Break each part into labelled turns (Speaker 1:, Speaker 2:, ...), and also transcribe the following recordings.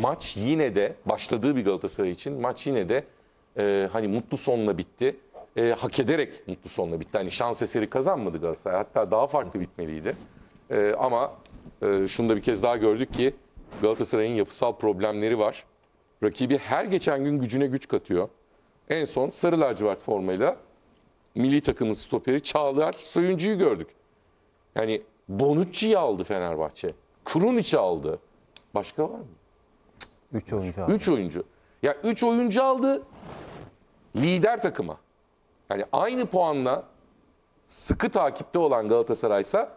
Speaker 1: maç yine de başladığı bir Galatasaray için maç yine de e, hani mutlu sonla bitti. E, hak ederek mutlu sonla bitti. Hani şans eseri kazanmadı Galatasaray. Hatta daha farklı bitmeliydi. E, ama e, şunu da bir kez daha gördük ki Galatasaray'ın yapısal problemleri var. Rakibi her geçen gün gücüne güç katıyor. En son sarı lacivert formayla milli takımın stoperi Çağlar Soyuncu'yu gördük. Yani Bonucci'yi aldı Fenerbahçe. Kruniç'i aldı. Başka var mı? 3 oyuncu aldı. 3 oyuncu. Ya 3 oyuncu aldı lider takıma. Yani aynı puanla sıkı takipte olan Galatasaray ise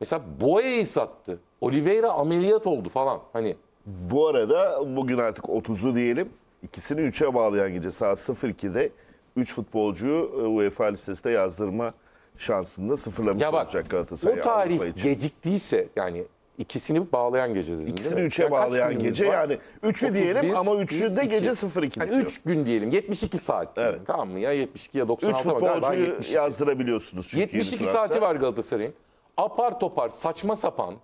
Speaker 1: mesela Boye'yi sattı. Oliveira ameliyat oldu falan. Hani Bu
Speaker 2: arada bugün artık 30'u diyelim. İkisini 3'e bağlayan gece saat 02'de 3 futbolcuyu e, UEFA listesinde yazdırma şansında sıfırlamış ya bak olacak Galatasaray. o
Speaker 1: tarih geciktiyse yani İkisini bağlayan gece dedim. İkisini değil mi? üçe bağlayan gece var? yani. Üçü 31, diyelim ama üçü de 42. gece 0-2 Yani 3 gün diyelim 72 saat. diyelim, Tamam mı? Ya 72 ya 96 ama galiba 72. yazdırabiliyorsunuz. Çünkü 72 saati transfer. var Galatasaray'ın. Apar topar saçma sapan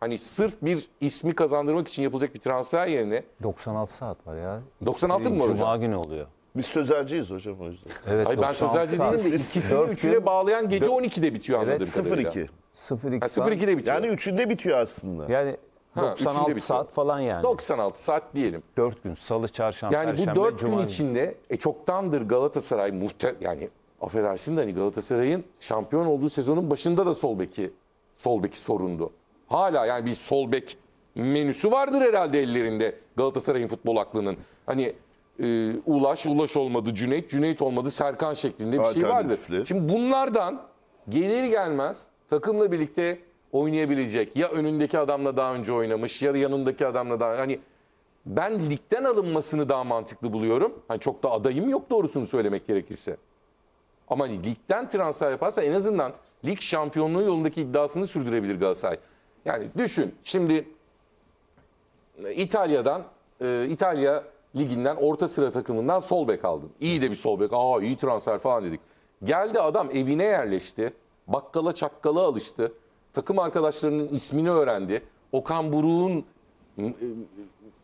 Speaker 1: hani sırf bir ismi kazandırmak için yapılacak bir
Speaker 3: transfer yerine 96 saat var ya. İkisi 96 mı var Cuma günü
Speaker 1: oluyor. Biz sözelciyiz hocam
Speaker 2: o yüzden. Evet, Hayır ben 96 sözelci değilim de ikisini Dört bağlayan gece 12'de bitiyor anladığım Evet, kadarıyla. 0
Speaker 3: 0-2 02'de
Speaker 2: bitiyor. Yani üçünde bitiyor aslında. Yani Ha, üçünde 96 saat falan yani.
Speaker 1: 96 saat diyelim. 4 gün. Salı, çarşamba, Yani perşembe, bu dört gün içinde e, çoktandır Galatasaray muhte yani affedersin de hani Galatasaray'ın şampiyon olduğu sezonun başında da sol beki sol beki sorundu. Hala yani bir sol bek menüsü vardır herhalde ellerinde Galatasaray'ın futbol aklının. Hani e, Ulaş, Ulaş olmadı Cüneyt, Cüneyt olmadı Serkan şeklinde bir şey vardır. Şimdi bunlardan gelir gelmez takımla birlikte oynayabilecek. Ya önündeki adamla daha önce oynamış ya da yanındaki adamla daha hani ben ligden alınmasını daha mantıklı buluyorum. Hani çok da adayım yok doğrusunu söylemek gerekirse. Ama hani ligden transfer yaparsa en azından lig şampiyonluğu yolundaki iddiasını sürdürebilir Galatasaray. Yani düşün şimdi e, İtalya'dan e, İtalya liginden orta sıra takımından sol bek aldın. İyi de bir sol bek. Aa iyi transfer falan dedik. Geldi adam evine yerleşti bakkala çakkala alıştı. Takım arkadaşlarının ismini öğrendi. Okan Buruk'un e,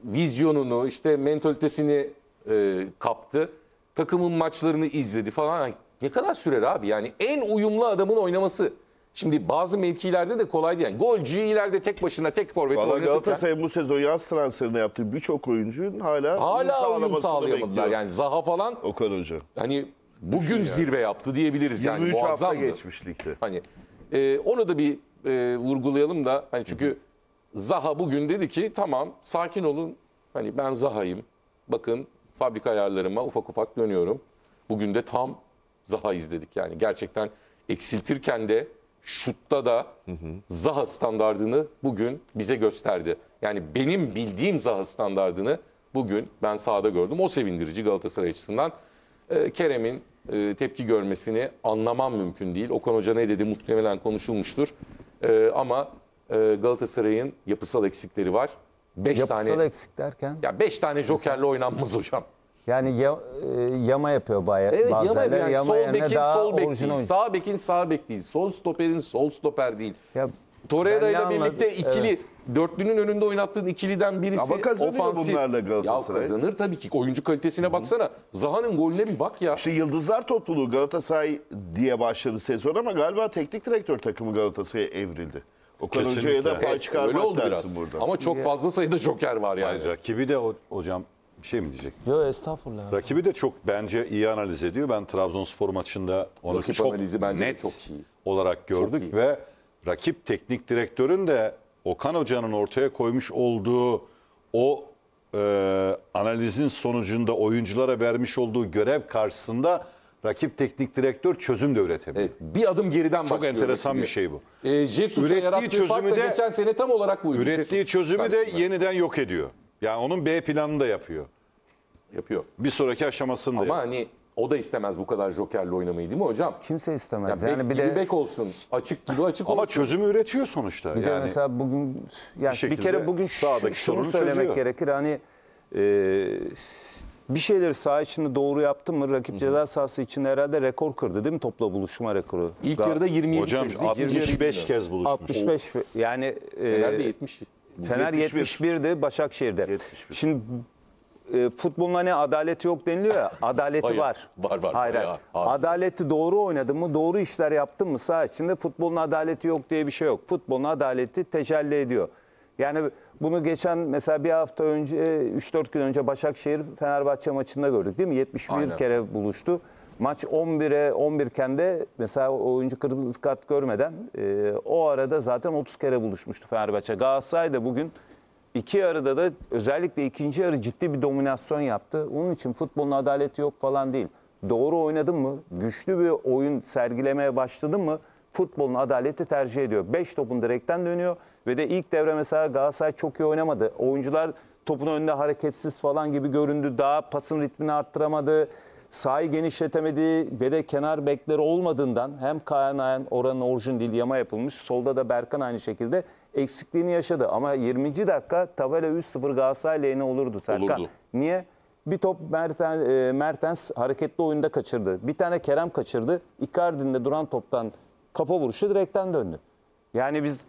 Speaker 1: vizyonunu, işte mentalitesini e, kaptı. Takımın maçlarını izledi falan. Ne kadar sürer abi? Yani en uyumlu adamın oynaması. Şimdi bazı mevkilerde de kolay değil. Yani golcüyü ileride tek başına tek forvet oynatırken. Galatasaray
Speaker 2: bu sezon yaz transferini yaptığı birçok oyuncunun hala, hala uyum, sağlayamadılar. Bekliyor. Yani
Speaker 1: Zaha falan. Okan Hoca. Hani bugün yani. zirve yaptı diyebiliriz. Yani 23 muazzamdı. hafta geçmişlikti. Hani e, onu da bir e, vurgulayalım da hani çünkü Hı. Zaha bugün dedi ki tamam sakin olun. Hani ben Zaha'yım. Bakın fabrika ayarlarıma ufak ufak dönüyorum. Bugün de tam Zaha izledik yani. Gerçekten eksiltirken de şutta da hı hı. Zaha standardını bugün bize gösterdi. Yani benim bildiğim Zaha standardını bugün ben sahada gördüm. O sevindirici Galatasaray açısından. E, Kerem'in e, tepki görmesini anlamam mümkün değil. Okan Hoca ne dedi muhtemelen konuşulmuştur. E, ama e, Galatasaray'ın yapısal eksikleri var. Beş Yapısal tane,
Speaker 3: eksik derken? Ya beş tane jokerle
Speaker 1: oynanmaz hocam.
Speaker 3: Yani ya, e, yama yapıyor bayağı. Evet bazen yama, yani yama sol bekin sol bek değil.
Speaker 1: Sağ bekin sağ bek değil. Sol stoperin sol stoper değil. Ya, Torreira ile birlikte ikili, evet. dörtlünün önünde oynattığın ikiliden birisi Ama kazanıyor ofansif. bunlarla Galatasaray. Ya kazanır tabii ki. Oyuncu kalitesine Hı-hı. baksana. Zaha'nın golüne bir bak ya. İşte
Speaker 2: Yıldızlar topluluğu Galatasaray diye başladı sezon ama galiba teknik direktör takımı Galatasaray'a
Speaker 1: evrildi. Okan Hoca'ya da pay çıkarmak Öyle oldu biraz. burada. Ama çok fazla sayıda joker var yani. Hayır, rakibi de hocam bir şey mi diyecek?
Speaker 3: Yok estağfurullah.
Speaker 1: Rakibi de çok bence iyi analiz ediyor. Ben Trabzonspor maçında onu Rakip çok bence net çok iyi. olarak gördük çok iyi. ve rakip teknik direktörün de Okan Hoca'nın ortaya koymuş olduğu o e, analizin sonucunda oyunculara vermiş olduğu görev karşısında rakip teknik direktör çözüm de üretemiyor. Evet, bir adım geriden başlıyor. Çok enteresan bir şey bu. E, Jesus'a ürettiği çözümü de geçen sene tam olarak buydu. Ürettiği Jesus çözümü de yeniden yok ediyor. Yani onun B planını da yapıyor. Yapıyor. Bir sonraki aşamasında. Ama yapıyor. hani o da istemez bu kadar jokerle oynamayı değil mi hocam? Kimse istemez. Ya yani bir de bek olsun. Açık gibi açık Ama olsun.
Speaker 3: çözümü üretiyor sonuçta. Bir yani, de mesela bugün yani bir, bir kere bugün sağdaki şunu söylemek çözüyor. gerekir. Hani e, bir şeyleri sağ içinde doğru yaptı mı rakip Hı -hı. ceza sahası için herhalde rekor kırdı değil mi topla buluşma rekoru? İlk Daha, yarıda 27 hocam, kez. Hocam 65 kez buluşmuş. 65 yani e, Fener 70. Fener 71'di Başakşehir'de. 71. Şimdi e, futbolun hani adaleti yok deniliyor ya. Adaleti Hayır, var. var, var. Hayır, hayır. hayır. Adaleti doğru oynadın mı, doğru işler yaptın mı saha içinde futbolun adaleti yok diye bir şey yok. Futbolun adaleti tecelli ediyor. Yani bunu geçen mesela bir hafta önce 3-4 e, gün önce Başakşehir Fenerbahçe maçında gördük değil mi? 71 Aynen. kere buluştu. Maç 11'e 11 iken de mesela oyuncu kırmızı kart görmeden e, o arada zaten 30 kere buluşmuştu Fenerbahçe. Galatasaray da bugün İki yarıda da özellikle ikinci yarı ciddi bir dominasyon yaptı. Onun için futbolun adaleti yok falan değil. Doğru oynadın mı? Güçlü bir oyun sergilemeye başladın mı? Futbolun adaleti tercih ediyor. Beş topun direkten dönüyor ve de ilk devre mesela Galatasaray çok iyi oynamadı. Oyuncular topun önünde hareketsiz falan gibi göründü. Daha pasın ritmini arttıramadı. Sahayı genişletemedi ve de kenar bekleri olmadığından hem Kaan Ayan, Orhan dil yama yapılmış. Solda da Berkan aynı şekilde eksikliğini yaşadı. Ama 20. dakika tabela 3-0 Galatasaray lehine olurdu Serkan. Olurdu. Niye? Bir top Mertens, e, Mertens hareketli oyunda kaçırdı. Bir tane Kerem kaçırdı. Icardi'nin de duran toptan kafa vuruşu direkten döndü. Yani biz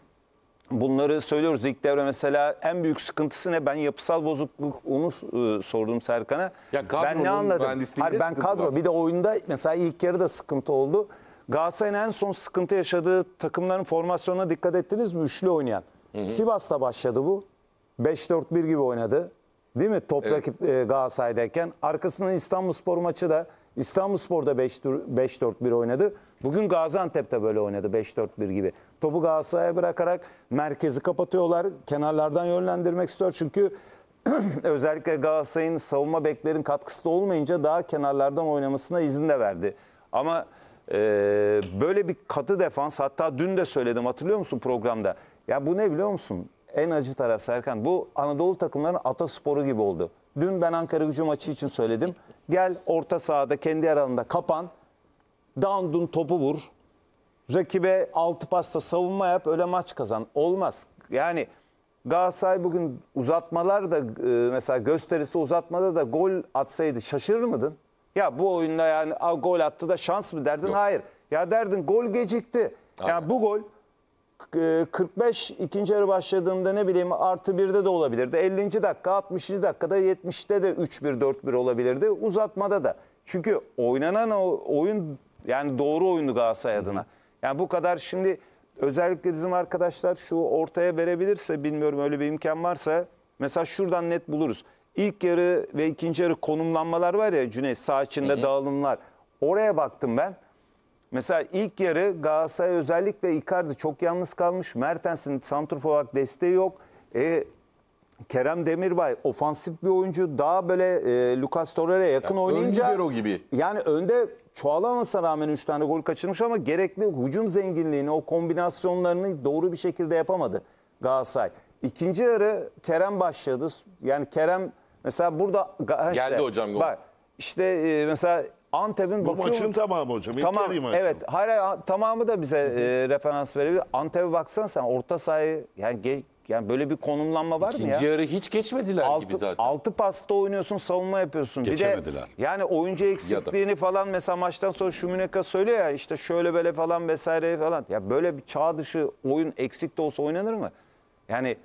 Speaker 3: bunları söylüyoruz. İlk devre mesela en büyük sıkıntısı ne? Ben yapısal bozukluk onu e, sordum Serkan'a. Ya ben ne anladım? Hayır, ben kadro var. bir de oyunda mesela ilk yarıda sıkıntı oldu. Galatasaray'ın en son sıkıntı yaşadığı takımların formasyonuna dikkat ettiniz mi? Üçlü oynayan. Sivas'ta başladı bu. 5-4-1 gibi oynadı. Değil mi? Top evet. rakip e, Galatasaray'dayken. Arkasından İstanbulspor maçı da İstanbulspor'da 5-4-1 oynadı. Bugün Gaziantep'te böyle oynadı 5-4-1 gibi. Topu Galatasaray'a bırakarak merkezi kapatıyorlar. Kenarlardan yönlendirmek istiyor. Çünkü özellikle Galatasaray'ın savunma beklerin katkısı da olmayınca daha kenarlardan oynamasına izin de verdi. Ama ee, böyle bir katı defans hatta dün de söyledim hatırlıyor musun programda? Ya bu ne biliyor musun? En acı taraf Serkan. Bu Anadolu takımlarının atasporu gibi oldu. Dün ben Ankara gücü maçı için söyledim. Gel orta sahada kendi aralığında kapan. Dandun topu vur. Rakibe altı pasta savunma yap öyle maç kazan. Olmaz. Yani Galatasaray bugün uzatmalar da e, mesela gösterisi uzatmada da gol atsaydı şaşırır mıdın? Ya bu oyunda yani gol attı da şans mı derdin? Yok. Hayır. Ya derdin gol gecikti. Yani bu gol 45 e, ikinci yarı başladığında ne bileyim artı birde de olabilirdi. 50. dakika, 60. dakikada, 70'te de 3-1, 4-1 olabilirdi. Uzatmada da. Çünkü oynanan o oyun yani doğru oyundu Galatasaray adına. Yani bu kadar şimdi özellikle bizim arkadaşlar şu ortaya verebilirse bilmiyorum öyle bir imkan varsa mesela şuradan net buluruz. İlk yarı ve ikinci yarı konumlanmalar var ya Cüneyt sağ içinde hı dağılımlar. Oraya baktım ben. Mesela ilk yarı Galatasaray özellikle Icardi çok yalnız kalmış. Mertens'in santrfor olarak desteği yok. E, Kerem Demirbay ofansif bir oyuncu. Daha böyle e, Lucas Torreira yakın yani oynayınca ön gibi. Yani önde çoğalamasına rağmen 3 tane gol kaçırmış ama gerekli hücum zenginliğini, o kombinasyonlarını doğru bir şekilde yapamadı Galatasaray. İkinci yarı Kerem başladı. Yani Kerem Mesela burada Geldi işte, hocam gol. Bak işte e, mesela Antep'in Bu bakıyor maçın mu- tamamı hocam. İlk evet hayır, tamamı da bize e, referans verebilir. Antep'e baksan sen orta sahayı yani ge- yani böyle bir konumlanma var mı ya? İkinci yarı hiç geçmediler gibi zaten. altı pasta oynuyorsun, savunma yapıyorsun. Bir Geçemediler. de yani oyuncu eksikliğini falan mesela maçtan sonra Şumuneka söylüyor ya işte şöyle böyle falan vesaire falan. Ya böyle bir çağ dışı oyun eksik de olsa oynanır mı? Yani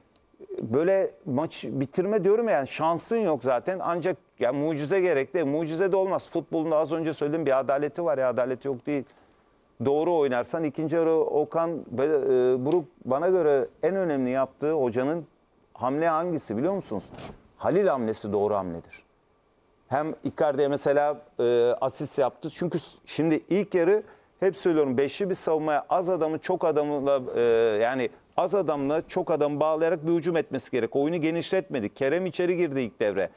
Speaker 3: böyle maç bitirme diyorum ya yani şansın yok zaten ancak ya mucize gerekli. Mucize de olmaz. Futbolun az önce söyledim bir adaleti var ya adaleti yok değil. Doğru oynarsan ikinci yarı Okan e, Buruk bana göre en önemli yaptığı hocanın hamle hangisi biliyor musunuz? Halil hamlesi doğru hamledir. Hem Icardi'ye mesela e, asist yaptı. Çünkü şimdi ilk yarı hep söylüyorum beşli bir savunmaya az adamı çok adamla e, yani az adamla çok adam bağlayarak bir hücum etmesi gerek. Oyunu genişletmedik. Kerem içeri girdi ilk devre.